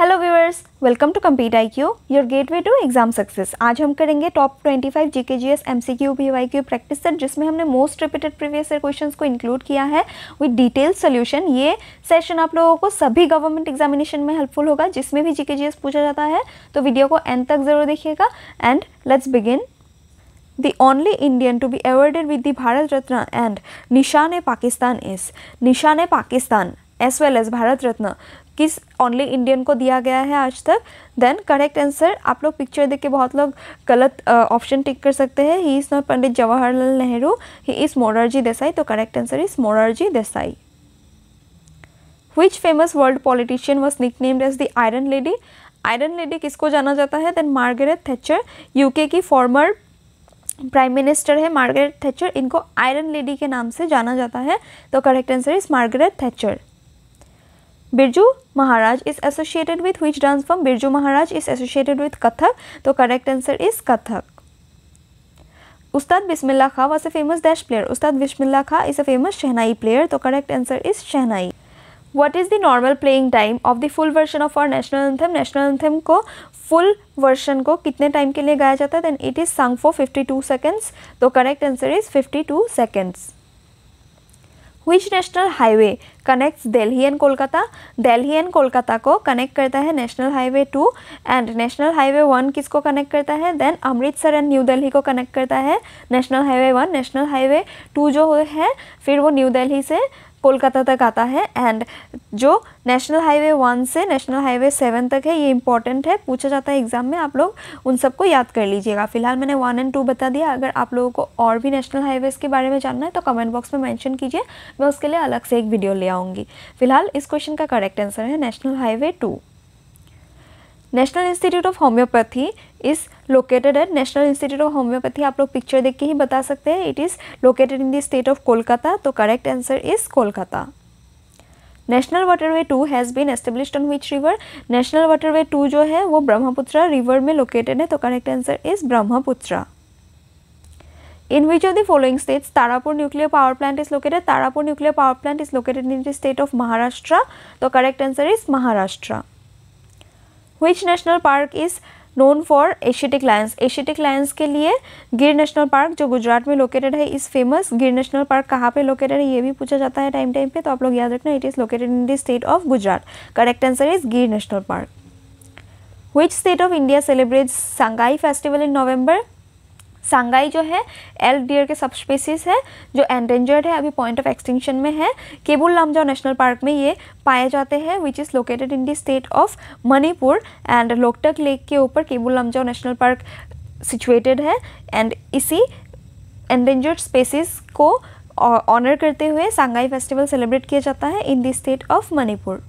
Hello viewers welcome to compete I Q your gate way to exam success आज हम करेंगे top 25 five G K G S M C Q Y Q practice set जिसमें हमने most repeated previous year questions को include किया है with detail solution ये session आप लोगों को सभी गवर्नमेंट एग्जामिनेशन में हेल्पफुल होगा जिसमें भी जीके जी पूछा जाता है तो वीडियो को एंड तक जरूर देखिएगा and let's begin The only Indian to be awarded with the Bharat Ratna and Nishan-e-Pakistan is Nishan-e-Pakistan as well as Bharat Ratna किस ओनली इंडियन को दिया गया है आज तक देन करेक्ट आंसर आप लोग पिक्चर देख के बहुत लोग गलत ऑप्शन uh, टिक कर सकते हैं he is not Pandit Jawaharlal Nehru he is Morarji Desai तो correct answer is Morarji Desai which famous world politician was nick named as the iron lady iron lady किसको जाना जाता है देन मार्गरेट थेचर यूके की फॉर्मर प्राइम मिनिस्टर है मार्गरेट थेचर इनको आयरन लेडी के नाम से जाना जाता है तो correct answer is Margaret Thatcher Birju Maharaj is associated with which dance form? Birju Maharaj is associated with Kathak. So correct answer is Kathak. Ustad Bismillah Khan was a famous dash player. Ustad Bismillah Khan is a famous Shehnai player. So correct answer is Shehnai. What is the normal playing time of the full version of our national anthem? National anthem को full version को कितने time के लिए गाया जाता है then it is sung for 52 seconds तो correct answer is 52 seconds which national highway connects Delhi and Kolkata Delhi and Kolkata को कनेक्ट करता है national highway two and national highway one किसको कनेक्ट करता है then Amritsar and new Delhi को कनेक्ट करता है national highway one national highway two जो है फिर वो न्यू दिल्ली से कोलकाता तक आता है एंड जो नेशनल हाईवे वन से नेशनल हाईवे सेवन तक है ये इंपॉर्टेंट है पूछा जाता है एग्जाम में आप लोग उन सबको याद कर लीजिएगा फिलहाल मैंने वन एंड टू बता दिया अगर आप लोगों को और भी नेशनल हाईवेज़ के बारे में जानना है तो कमेंट बॉक्स में मैंशन कीजिए मैं उसके लिए अलग से एक वीडियो ले आऊँगी फिलहाल इस क्वेश्चन का करेक्ट आंसर है national highway two national institute of homoeopathy is located at national institute of homoeopathy आप लोग पिक्चर देख के ही बता सकते हैं it is located in the state of Kolkata तो correct answer is Kolkata national waterway two has been established on which river national waterway two जो है वो ब्रह्मपुत्रा रिवर में लोकेटेड है तो correct answer is Brahmaputra in which of the following states Tarapur nuclear power plant is located Tarapur nuclear power plant is located in the state of Maharashtra तो correct answer is Maharashtra. which national park is known for Asiatic lions Asiatic lions के लिए गिर national park जो गुजरात में located है इस famous गिर national park कहाँ पे लोकेटेड है ये भी पूछा जाता है टाइम टाइम पे तो आप लोग याद रखना it is located in the state of Gujarat correct answer is Gir national park which state of India celebrates sangai festival in November Sangai जो है एल डियर के सब स्पेसीज है जो एंडेंजर्ड है अभी पॉइंट ऑफ एक्सटिंक्शन में है केबुल लामजा नेशनल पार्क में ये पाए जाते हैं which is located in the state of Manipur and Loktak lake के ऊपर Keibul Lamjao national park situated है एंड इसी एंडेंजर्ड स्पेसीज को ऑनर करते हुए सांगाई फेस्टिवल सेलिब्रेट किया जाता है in the state of Manipur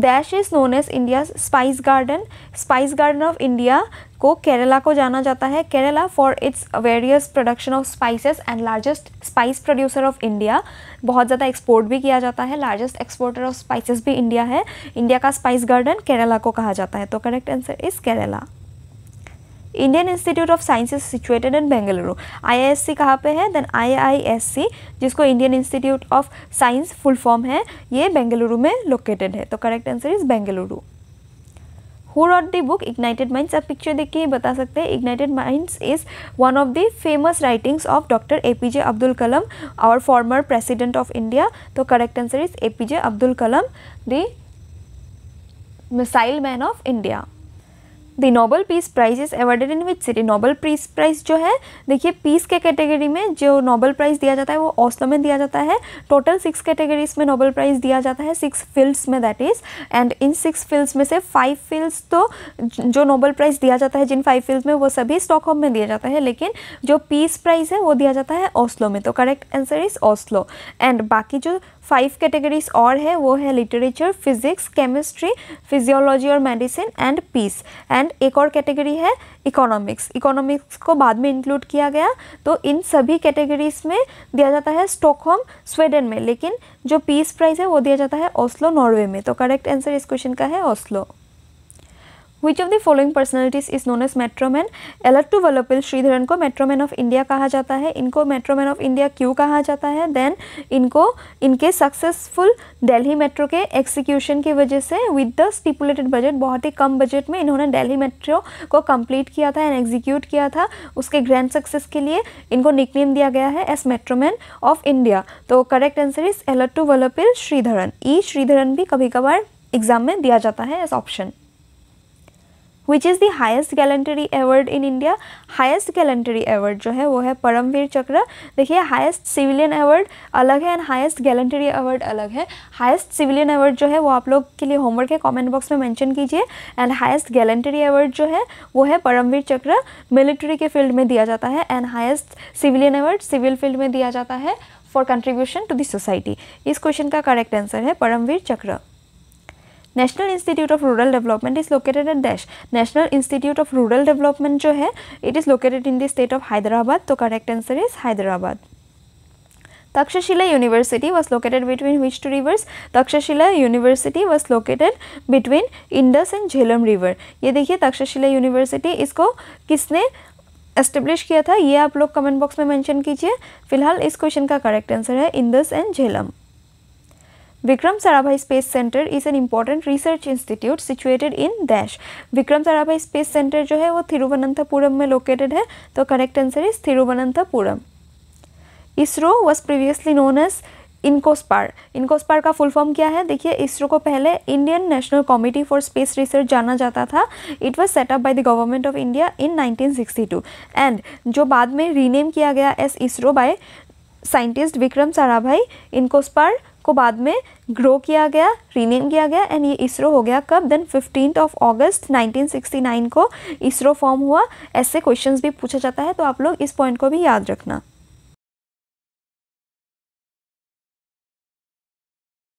The is known as India spice garden spice garden of India को केरला को जाना जाता है Kerala for its various production of spices and largest spice producer of India बहुत ज़्यादा एक्सपोर्ट भी किया जाता है लार्जेस्ट एक्सपोर्टर ऑफ स्पाइसेस भी इंडिया है इंडिया का स्पाइस गार्डन केरला को कहा जाता है तो correct answer is Kerala Indian Institute of Science is situated in Bengaluru IISc कहाँ पे है देन आईआईएससी जिसको Indian Institute of Science full form है ये बेंगलुरु में लोकेटेड है तो correct answer is Bengaluru who wrote the book Ignited Minds आप पिक्चर देख के ही बता सकते हैं ignited minds is one of the famous writings of doctor A P J Abdul Kalam our former president of India तो correct answer is A P J Abdul Kalam the missile man of India the nobel peace prize is awarded in which city nobel peace prize जो है देखिए piece के category में जो Nobel prize दिया जाता है वो ऑस्लो में दिया जाता है टोटल सिक्स कैटेगरीज में नोबल प्राइज़ दिया जाता है सिक्स फील्ड्स में that is and in six fields में से फाइव फील्ड्स तो जो नोबल प्राइज़ दिया जाता है जिन फाइव फील्ड में वो सभी होम में दिया जाता है लेकिन जो पीस प्राइज़ है वो दिया जाता है ऑस्लो में तो correct answer is Oslo and बाकी जो फाइव कैटेगरीज और है वो है लिटरेचर फिजिक्स केमिस्ट्री फिजियोलॉजी और मेडिसिन एंड पीस एंड एक और कैटेगरी है इकोनॉमिक्स इकोनॉमिक्स को बाद में इंक्लूड किया गया तो इन सभी कैटेगरीज में दिया जाता है स्टॉकहोम स्वीडन में लेकिन जो पीस प्राइज़ है वो दिया जाता है ओस्लो नॉर्वे में तो करेक्ट आंसर इस क्वेश्चन का है Oslo which of the following personalities is known as metroman Elattuvalappil Sreedharan को मेट्रोमैन ऑफ इंडिया कहा जाता है इनको मेट्रोमैन ऑफ इंडिया क्यों कहा जाता है देन इनको इनके सक्सेसफुल दिल्ली मेट्रो के एक्सिक्यूशन की वजह से विद द स्टिपुलेटेड बजट बहुत ही कम बजट में इन्होंने दिल्ली मेट्रो को कम्प्लीट किया था एंड एग्जीक्यूट किया था उसके ग्रैंड सक्सेस के लिए इनको निकनेम दिया गया है एस मेट्रोमैन ऑफ इंडिया तो correct answer is Elattuvalappil Sreedharan E Sreedharan भी कभी कभार एग्जाम में दिया जाता है as option which is the highest gallantry award in India highest gallantry award जो है वो है परमवीर चक्र देखिए हाइस्ट सिविलियन अवार्ड अलग है एंड हाइस्ट गैलेंटरी अवार्ड अलग है हाइस्ट सिविलियन अवार्ड जो है वो आप लोग के लिए होमवर्क है कॉमेंट बॉक्स में मैंशन कीजिए एंड हाइस्ट गैलेंटरी अवार्ड जो है वो है परमवीर चक्र मिलिट्री के फील्ड में दिया जाता है and highest civilian award civil field में दिया जाता है for contribution to the society इस क्वेश्चन का करेक्ट आंसर है Param Vir Chakra national institute of rural development is located at dash national institute of rural development जो है it is located in the state of Hyderabad तो correct answer is Hyderabad Takshashila university was located between which two rivers Takshashila university was located between Indus and Jhelum river ये देखिए Takshashila university इसको किसने establish किया था ये आप लोग कमेंट बॉक्स में मेंशन कीजिए फिलहाल इस क्वेश्चन का करेक्ट आंसर है Indus and Jhelum Vikram Sarabhai Space Center is an important research institute situated in dash. Vikram Sarabhai Space Center जो है वो थिरुवनंतपुरम में located है तो correct answer is Thiruvananthapuram ISRO was previously known as INCOSPAR INCOSPAR का full form क्या है देखिए इसरो को पहले Indian national committee for space research जाना जाता था it was set up by the government of India in 1962 and जो बाद में रीनेम किया गया as ISRO by scientist Vikram Sarabhai INCOSPAR को बाद में ग्रो किया गया रीनेम किया गया एंड ये इसरो हो गया कब देन फिफ्टीन ऑफ ऑगस्ट 1969 को इसरो फॉर्म हुआ ऐसे क्वेश्चंस भी पूछा जाता है तो आप लोग इस पॉइंट को भी याद रखना